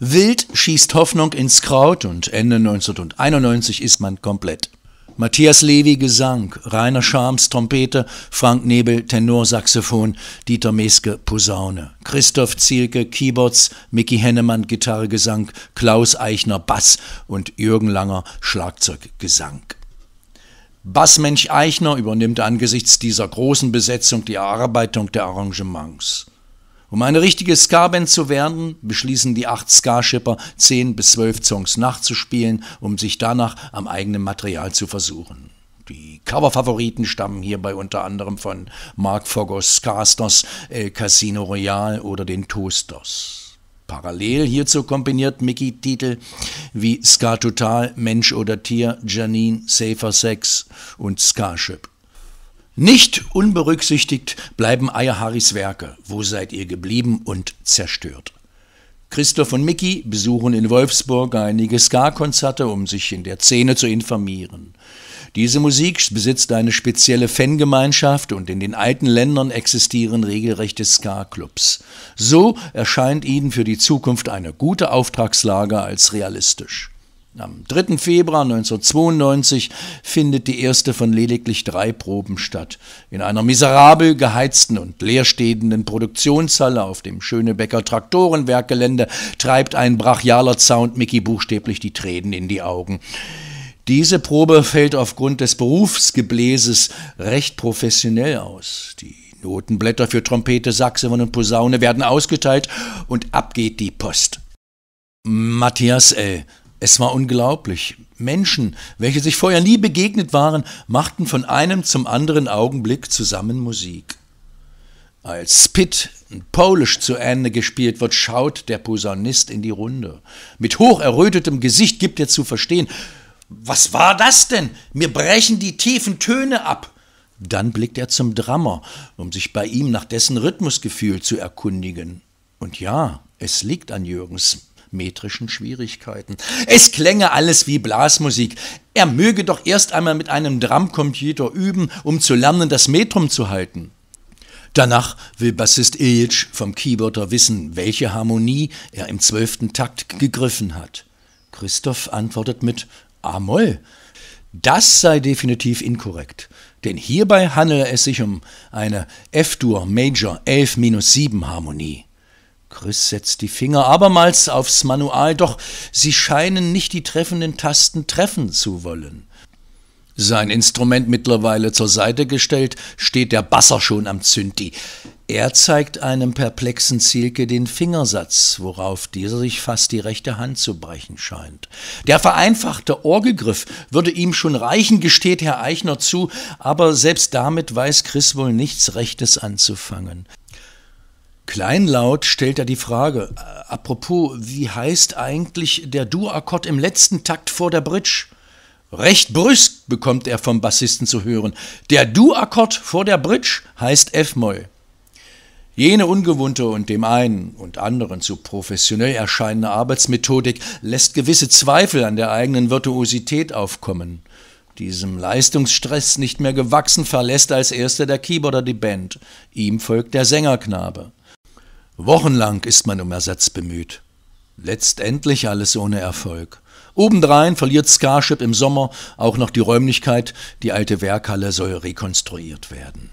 Wild schießt Hoffnung ins Kraut und Ende 1991 ist man komplett. Matthias Levi Gesang, Rainer Schams Trompete, Frank Nebel Tenorsaxophon, Dieter Meske Posaune, Christoph Zielke Keyboards, Mickey Hennemann Gitarregesang, Klaus Eichner Bass und Jürgen Langer Schlagzeuggesang. Bassmensch Eichner übernimmt angesichts dieser großen Besetzung die Erarbeitung der Arrangements. Um eine richtige Ska-Band zu werden, beschließen die acht Ska-Schipper, zehn bis zwölf Songs nachzuspielen, um sich danach am eigenen Material zu versuchen. Die Coverfavoriten stammen hierbei unter anderem von Mark Fogos Skastos, El Casino Royal oder den Toasters. Parallel hierzu kombiniert Mickey Titel wie Ska Total, Mensch oder Tier, Janine, Safer Sex und Ska Ship. Nicht unberücksichtigt bleiben Ayaharis Werke Wo seid ihr geblieben und zerstört. Christoph und Mickey besuchen in Wolfsburg einige Ska-Konzerte, um sich in der Szene zu informieren. Diese Musik besitzt eine spezielle Fangemeinschaft und in den alten Ländern existieren regelrechte Ska-Clubs. So erscheint ihnen für die Zukunft eine gute Auftragslage als realistisch. Am 3. Februar 1992 findet die erste von lediglich drei Proben statt. In einer miserabel geheizten und leerstehenden Produktionshalle auf dem Schönebecker Traktorenwerkgelände treibt ein brachialer Sound Mickey buchstäblich die Tränen in die Augen. Diese Probe fällt aufgrund des Berufsgebläses recht professionell aus. Die Notenblätter für Trompete, Saxophon und Posaune werden ausgeteilt und ab geht die Post. Matthias L es war unglaublich. Menschen, welche sich vorher nie begegnet waren, machten von einem zum anderen Augenblick zusammen Musik. Als Spit in Polish zu Ende gespielt wird, schaut der Posaunist in die Runde. Mit hocherrötetem Gesicht gibt er zu verstehen, was war das denn? Mir brechen die tiefen Töne ab. Dann blickt er zum Drummer, um sich bei ihm nach dessen Rhythmusgefühl zu erkundigen. Und ja, es liegt an Jürgens metrischen Schwierigkeiten. Es klänge alles wie Blasmusik. Er möge doch erst einmal mit einem Drumcomputer üben, um zu lernen, das Metrum zu halten. Danach will Bassist Illich vom Keyboarder wissen, welche Harmonie er im zwölften Takt gegriffen hat. Christoph antwortet mit A-Moll. Das sei definitiv inkorrekt, denn hierbei handele es sich um eine F-Dur Major 11-7 Harmonie. Chris setzt die Finger abermals aufs Manual, doch sie scheinen nicht die treffenden Tasten treffen zu wollen. Sein Instrument mittlerweile zur Seite gestellt, steht der Basser schon am Zündi. Er zeigt einem perplexen Zielke den Fingersatz, worauf dieser sich fast die rechte Hand zu brechen scheint. Der vereinfachte Orgelgriff würde ihm schon reichen, gesteht Herr Eichner zu, aber selbst damit weiß Chris wohl nichts Rechtes anzufangen. Kleinlaut stellt er die Frage, äh, apropos, wie heißt eigentlich der Dur-Akkord im letzten Takt vor der Bridge? Recht brüsk bekommt er vom Bassisten zu hören. Der Du-Akkord vor der Bridge heißt F-Moll. Jene ungewohnte und dem einen und anderen zu professionell erscheinende Arbeitsmethodik lässt gewisse Zweifel an der eigenen Virtuosität aufkommen. Diesem Leistungsstress nicht mehr gewachsen verlässt als erster der Keyboarder die Band. Ihm folgt der Sängerknabe. Wochenlang ist man um Ersatz bemüht. Letztendlich alles ohne Erfolg. Obendrein verliert Starship im Sommer auch noch die Räumlichkeit, die alte Werkhalle soll rekonstruiert werden.